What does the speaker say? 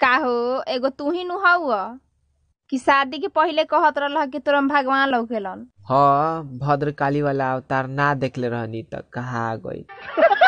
काहो एगो तू ही नुहाऊ कि शादी के पहिले कहत रहल कि तुरम भगवान लौकेलन हाँ भद्रकाली वाला अवतार ना देखले रहनी त कहा गई